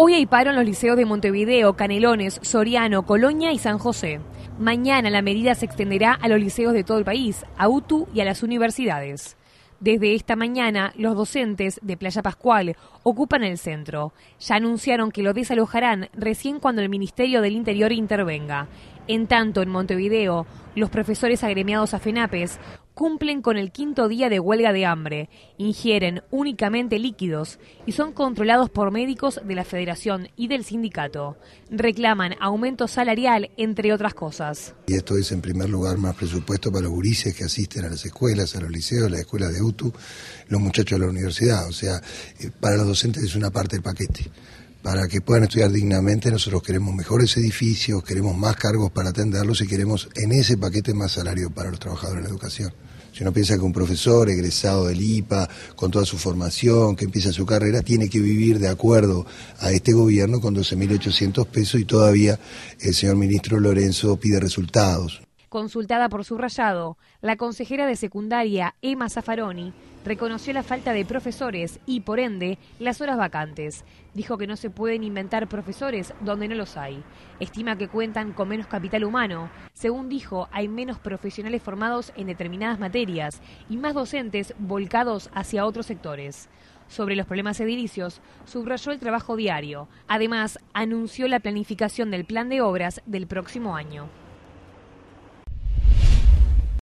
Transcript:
Hoy hay paro en los liceos de Montevideo, Canelones, Soriano, Colonia y San José. Mañana la medida se extenderá a los liceos de todo el país, a UTU y a las universidades. Desde esta mañana, los docentes de Playa Pascual ocupan el centro. Ya anunciaron que lo desalojarán recién cuando el Ministerio del Interior intervenga. En tanto, en Montevideo, los profesores agremiados a FENAPES cumplen con el quinto día de huelga de hambre, ingieren únicamente líquidos y son controlados por médicos de la federación y del sindicato. Reclaman aumento salarial, entre otras cosas. Y esto es en primer lugar más presupuesto para los gurises que asisten a las escuelas, a los liceos, a las escuelas de UTU, los muchachos de la universidad. O sea, eh, para los docentes es una parte del paquete para que puedan estudiar dignamente, nosotros queremos mejores edificios, queremos más cargos para atenderlos y queremos en ese paquete más salario para los trabajadores en la educación. Si uno piensa que un profesor egresado del IPA, con toda su formación, que empieza su carrera, tiene que vivir de acuerdo a este gobierno con 12.800 pesos y todavía el señor ministro Lorenzo pide resultados. Consultada por su rayado, la consejera de secundaria, Emma Zaffaroni, reconoció la falta de profesores y, por ende, las horas vacantes. Dijo que no se pueden inventar profesores donde no los hay. Estima que cuentan con menos capital humano. Según dijo, hay menos profesionales formados en determinadas materias y más docentes volcados hacia otros sectores sobre los problemas edilicios, subrayó el trabajo diario. Además, anunció la planificación del plan de obras del próximo año.